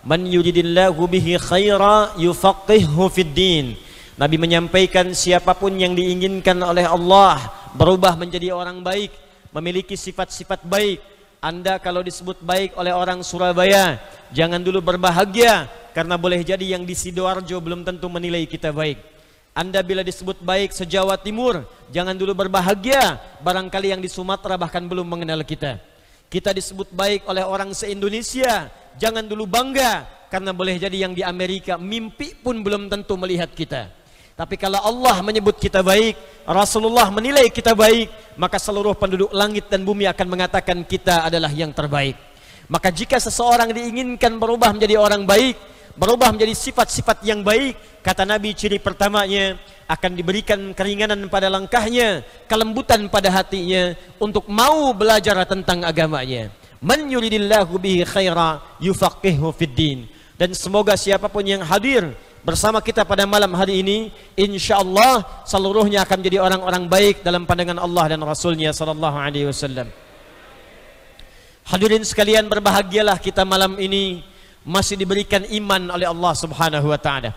Man yuridillahu bihi khaira yufaqihhu fid din. Nabi menyampaikan siapapun yang diinginkan oleh Allah berubah menjadi orang baik, memiliki sifat-sifat baik. Anda kalau disebut baik oleh orang Surabaya, jangan dulu berbahagia karena boleh jadi yang di Sidoarjo belum tentu menilai kita baik. Anda bila disebut baik sejawa timur, jangan dulu berbahagia, barangkali yang di Sumatera bahkan belum mengenal kita. Kita disebut baik oleh orang se-Indonesia, jangan dulu bangga karena boleh jadi yang di Amerika mimpi pun belum tentu melihat kita. Tapi kalau Allah menyebut kita baik, Rasulullah menilai kita baik, maka seluruh penduduk langit dan bumi akan mengatakan kita adalah yang terbaik. Maka jika seseorang diinginkan berubah menjadi orang baik, berubah menjadi sifat-sifat yang baik, kata Nabi ciri pertamanya akan diberikan keringanan pada langkahnya, kelembutan pada hatinya untuk mau belajar tentang agamanya. Man yuridillahu bihi khaira yufaqihu fid din. Dan semoga siapapun yang hadir bersama kita pada malam hari ini insya Allah seluruhnya akan menjadi orang-orang baik dalam pandangan Allah dan Rasulnya sallallahu alaihi wasallam hadirin sekalian berbahagialah kita malam ini masih diberikan iman oleh Allah subhanahu wa ta'ala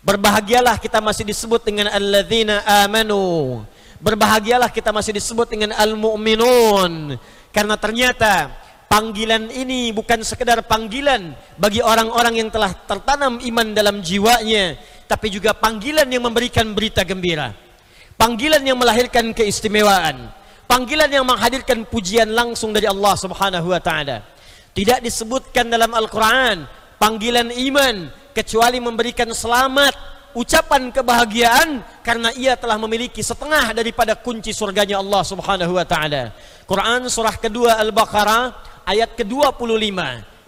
berbahagialah kita masih disebut dengan alladzina amanu berbahagialah kita masih disebut dengan al-mu'minun karena ternyata panggilan ini bukan sekedar panggilan bagi orang-orang yang telah tertanam iman dalam jiwanya, tapi juga panggilan yang memberikan berita gembira. Panggilan yang melahirkan keistimewaan, panggilan yang menghadirkan pujian langsung dari Allah Subhanahu wa taala. Tidak disebutkan dalam Al-Qur'an panggilan iman kecuali memberikan selamat, ucapan kebahagiaan karena ia telah memiliki setengah daripada kunci surganya Allah Subhanahu wa taala. Quran surah kedua Al-Baqarah ayat ke-25.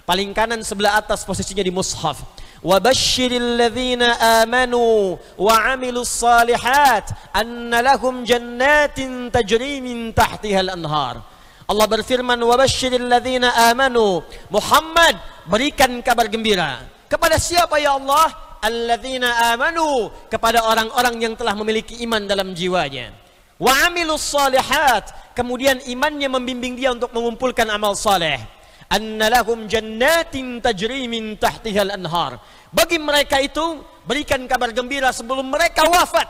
Paling kanan sebelah atas posisinya di mushaf. وبشر الذين آمنوا وعملوا الصالحات أن لهم جنات تجري tahtiha al anhar. Allah berfirman Wa وبشر ladzina amanu. Muhammad berikan kabar gembira kepada siapa ya Allah alladzina amanu kepada orang-orang yang telah memiliki iman dalam jiwanya Wa amilus salihat. Kemudian imannya membimbing dia untuk mengumpulkan amal saleh. Anna lahum jannatin tajri min tahtihal anhar. Bagi mereka itu berikan kabar gembira sebelum mereka wafat.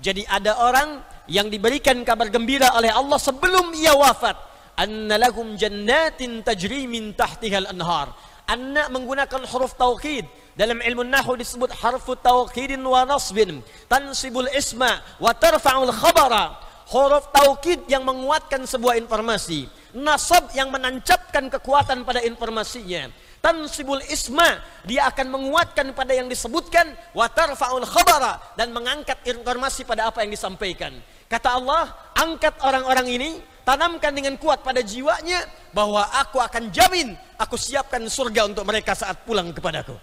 Jadi ada orang yang diberikan kabar gembira oleh Allah sebelum ia wafat. Anna lahum jannatin tajri min tahtihal anhar Anak menggunakan huruf tauhid Dalam ilmu nahu disebut harfu tauhidin wa nasbin. Tansibul isma wa tarfa'ul khabara. Huruf tauhid yang menguatkan sebuah informasi. Nasab yang menancapkan kekuatan pada informasinya. Tansibul isma, dia akan menguatkan pada yang disebutkan. Wa tarfa'ul khabara. Dan mengangkat informasi pada apa yang disampaikan. Kata Allah, angkat orang-orang ini, tanamkan dengan kuat pada jiwanya bahwa aku akan jamin aku siapkan surga untuk mereka saat pulang kepadaku.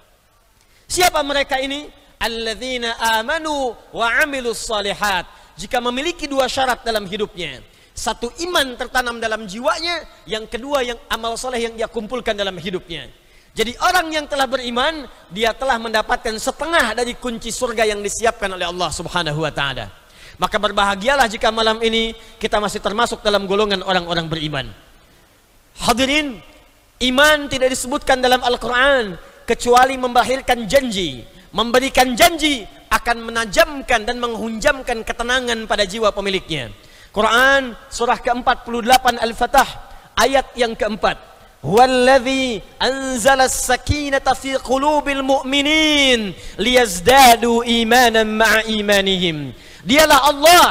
Siapa mereka ini? Alladzina amanu wa amilus salihat. Jika memiliki dua syarat dalam hidupnya. Satu iman tertanam dalam jiwanya, yang kedua yang amal soleh yang dia kumpulkan dalam hidupnya. Jadi orang yang telah beriman, dia telah mendapatkan setengah dari kunci surga yang disiapkan oleh Allah Subhanahu wa taala. Maka berbahagialah jika malam ini kita masih termasuk dalam golongan orang-orang beriman. Hadirin, iman tidak disebutkan dalam Al-Quran kecuali membahirkan janji. Memberikan janji akan menajamkan dan menghunjamkan ketenangan pada jiwa pemiliknya. Quran surah ke-48 Al-Fatah ayat yang keempat. والذي anzala as-sakinata fi qulubil mu'minin liyazdadu imanan ma'a imanihim. Dialah Allah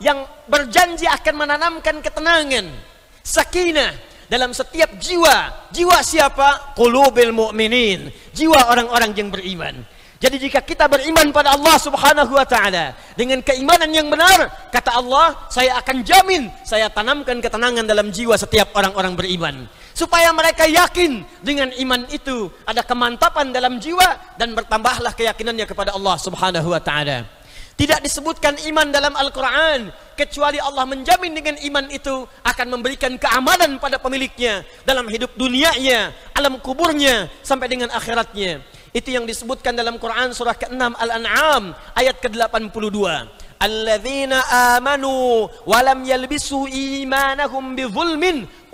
yang berjanji akan menanamkan ketenangan, sakinah dalam setiap jiwa. Jiwa siapa? Qulubil mu'minin. Jiwa orang-orang yang beriman. Jadi jika kita beriman pada Allah Subhanahu wa taala dengan keimanan yang benar, kata Allah, saya akan jamin saya tanamkan ketenangan dalam jiwa setiap orang-orang beriman supaya mereka yakin dengan iman itu ada kemantapan dalam jiwa dan bertambahlah keyakinannya kepada Allah Subhanahu wa taala. Tidak disebutkan iman dalam Al-Qur'an kecuali Allah menjamin dengan iman itu akan memberikan keamanan pada pemiliknya dalam hidup dunianya, alam kuburnya sampai dengan akhiratnya. Itu yang disebutkan dalam Quran surah ke-6 Al-An'am ayat ke-82. amanu wa lam يلبسوا imanahum بظلم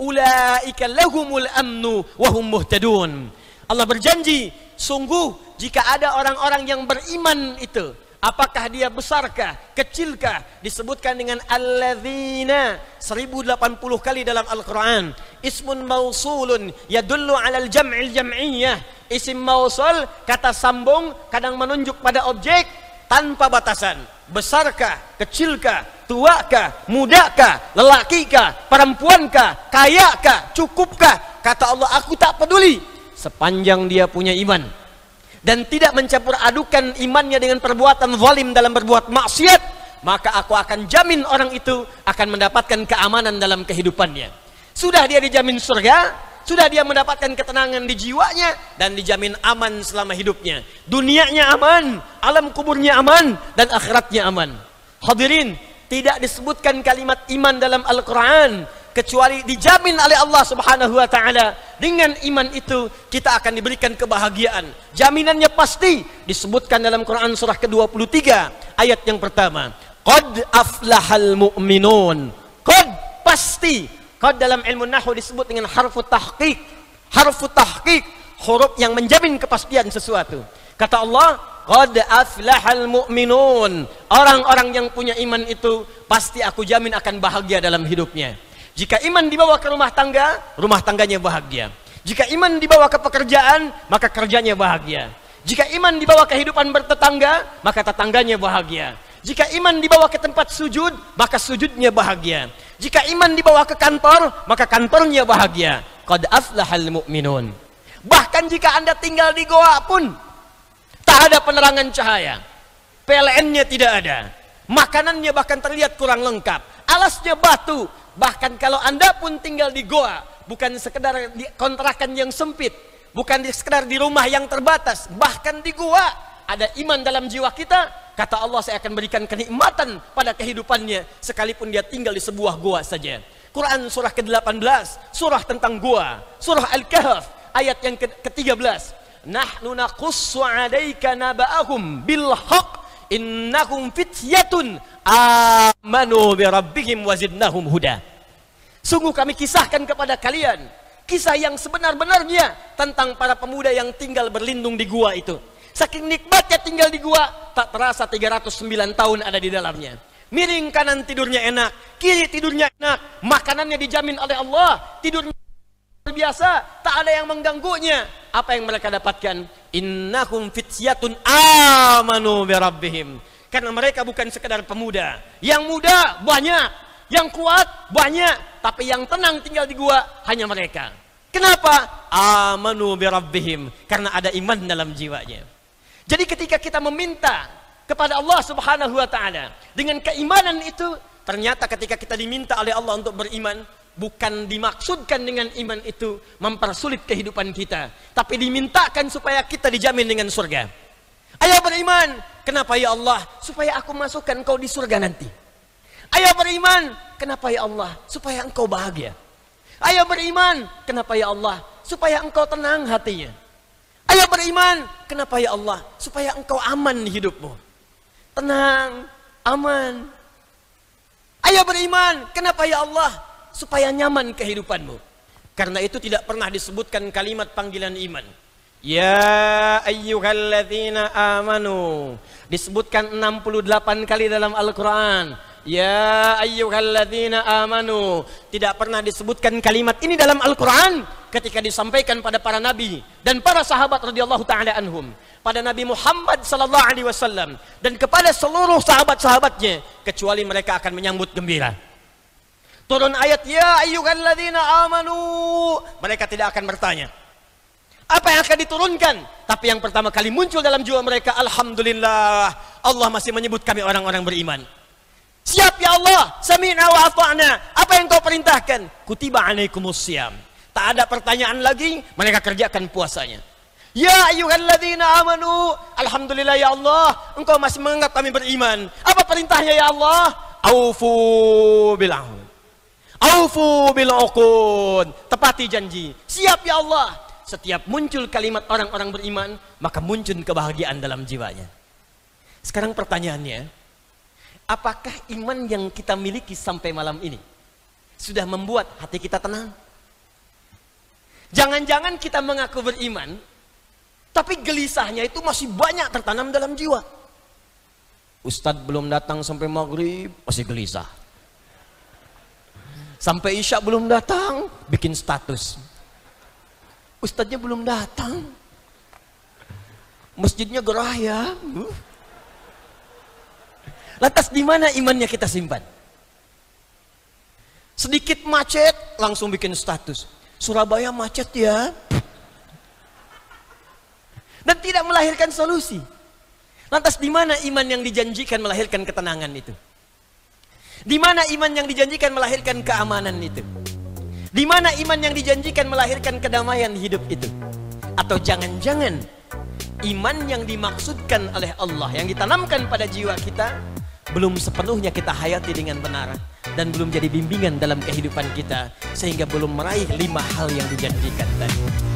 ulaika lahumul amnu wa muhtadun. Allah berjanji, sungguh jika ada orang-orang yang beriman itu, apakah dia besarkah, kecilkah? Disebutkan dengan alladzina 1080 kali dalam Al-Qur'an. Ismun mausulun yadullu 'alal jam'il jam'iyyah. Isim mausul kata sambung kadang menunjuk pada objek tanpa batasan. Besarkah, kecilkah, tuakah, mudakah, lelakikah, perempuankah, kayakah, cukupkah? Kata Allah, aku tak peduli sepanjang dia punya iman dan tidak mencampur adukan imannya dengan perbuatan zalim dalam berbuat maksiat, maka aku akan jamin orang itu akan mendapatkan keamanan dalam kehidupannya. Sudah dia dijamin surga, sudah dia mendapatkan ketenangan di jiwanya dan dijamin aman selama hidupnya. Dunianya aman, alam kuburnya aman dan akhiratnya aman. Hadirin, tidak disebutkan kalimat iman dalam Al-Quran kecuali dijamin oleh Allah Subhanahu wa taala dengan iman itu kita akan diberikan kebahagiaan jaminannya pasti disebutkan dalam Quran surah ke-23 ayat yang pertama qad aflahal mu'minun qad pasti qad dalam ilmu nahu disebut dengan harfu tahqiq harfu tahqiq huruf yang menjamin kepastian sesuatu kata Allah Qad aflahal mu'minun. Orang-orang yang punya iman itu pasti aku jamin akan bahagia dalam hidupnya. Jika iman dibawa ke rumah tangga, rumah tangganya bahagia. Jika iman dibawa ke pekerjaan, maka kerjanya bahagia. Jika iman dibawa kehidupan bertetangga, maka tetangganya bahagia. Jika iman dibawa ke tempat sujud, maka sujudnya bahagia. Jika iman dibawa ke kantor, maka kantornya bahagia. Qad aflahal mu'minun. Bahkan jika Anda tinggal di goa pun, tak ada penerangan cahaya, PLN-nya tidak ada, makanannya bahkan terlihat kurang lengkap, alasnya batu, bahkan kalau Anda pun tinggal di goa, bukan sekedar di kontrakan yang sempit, bukan di sekedar di rumah yang terbatas, bahkan di goa ada iman dalam jiwa kita, kata Allah saya akan berikan kenikmatan pada kehidupannya sekalipun dia tinggal di sebuah goa saja. Quran surah ke-18, surah tentang goa, surah Al-Kahf ayat yang ke-13 nahnu naqussu 'alaika naba'ahum bil haqq innahum fityatun amanu bi rabbihim huda sungguh kami kisahkan kepada kalian kisah yang sebenar-benarnya tentang para pemuda yang tinggal berlindung di gua itu saking nikmatnya tinggal di gua tak terasa 309 tahun ada di dalamnya miring kanan tidurnya enak kiri tidurnya enak makanannya dijamin oleh Allah tidurnya biasa, tak ada yang mengganggunya. Apa yang mereka dapatkan? Innahum fityatun amanu birabbihim. Karena mereka bukan sekedar pemuda. Yang muda banyak, yang kuat banyak, tapi yang tenang tinggal di gua hanya mereka. Kenapa? Amanu birabbihim. Karena ada iman dalam jiwanya. Jadi ketika kita meminta kepada Allah Subhanahu wa taala dengan keimanan itu, ternyata ketika kita diminta oleh Allah untuk beriman, Bukan dimaksudkan dengan iman itu mempersulit kehidupan kita. Tapi dimintakan supaya kita dijamin dengan surga. Ayah beriman. Kenapa ya Allah? Supaya aku masukkan kau di surga nanti. Ayah beriman. Kenapa ya Allah? Supaya engkau bahagia. Ayah beriman. Kenapa ya Allah? Supaya engkau tenang hatinya. Ayah beriman. Kenapa ya Allah? Supaya engkau aman di hidupmu. Tenang, aman. Ayah beriman. Kenapa ya Allah? supaya nyaman kehidupanmu. Karena itu tidak pernah disebutkan kalimat panggilan iman. Ya ayyuhalladzina amanu. Disebutkan 68 kali dalam Al-Quran. Ya ayyuhalladzina amanu. Tidak pernah disebutkan kalimat ini dalam Al-Quran. Ketika disampaikan pada para nabi. Dan para sahabat radhiyallahu ta'ala anhum. Pada Nabi Muhammad sallallahu alaihi wasallam. Dan kepada seluruh sahabat-sahabatnya. Kecuali mereka akan menyambut gembira. Turun ayat ya ayyuhalladzina amanu. Mereka tidak akan bertanya. Apa yang akan diturunkan? Tapi yang pertama kali muncul dalam jiwa mereka alhamdulillah Allah masih menyebut kami orang-orang beriman. Siap ya Allah, sami'na wa ata'na. Apa yang kau perintahkan? Kutiba alaikumus siyam. Tak ada pertanyaan lagi, mereka kerjakan puasanya. Ya ayyuhalladzina amanu, alhamdulillah ya Allah, engkau masih menganggap kami beriman. Apa perintahnya ya Allah? Aufu bilahum. Aufu bil okun. Tepati janji. Siap ya Allah. Setiap muncul kalimat orang-orang beriman, maka muncul kebahagiaan dalam jiwanya. Sekarang pertanyaannya, apakah iman yang kita miliki sampai malam ini sudah membuat hati kita tenang? Jangan-jangan kita mengaku beriman, tapi gelisahnya itu masih banyak tertanam dalam jiwa. Ustadz belum datang sampai maghrib, masih gelisah. Sampai Isya belum datang, bikin status. Ustadznya belum datang. Masjidnya gerah ya. Lantas di mana imannya kita simpan? Sedikit macet, langsung bikin status. Surabaya macet ya. Dan tidak melahirkan solusi. Lantas di mana iman yang dijanjikan melahirkan ketenangan itu? Di mana iman yang dijanjikan melahirkan keamanan itu? Di mana iman yang dijanjikan melahirkan kedamaian hidup itu? Atau jangan-jangan iman yang dimaksudkan oleh Allah yang ditanamkan pada jiwa kita belum sepenuhnya kita hayati dengan benar dan belum jadi bimbingan dalam kehidupan kita sehingga belum meraih lima hal yang dijanjikan tadi.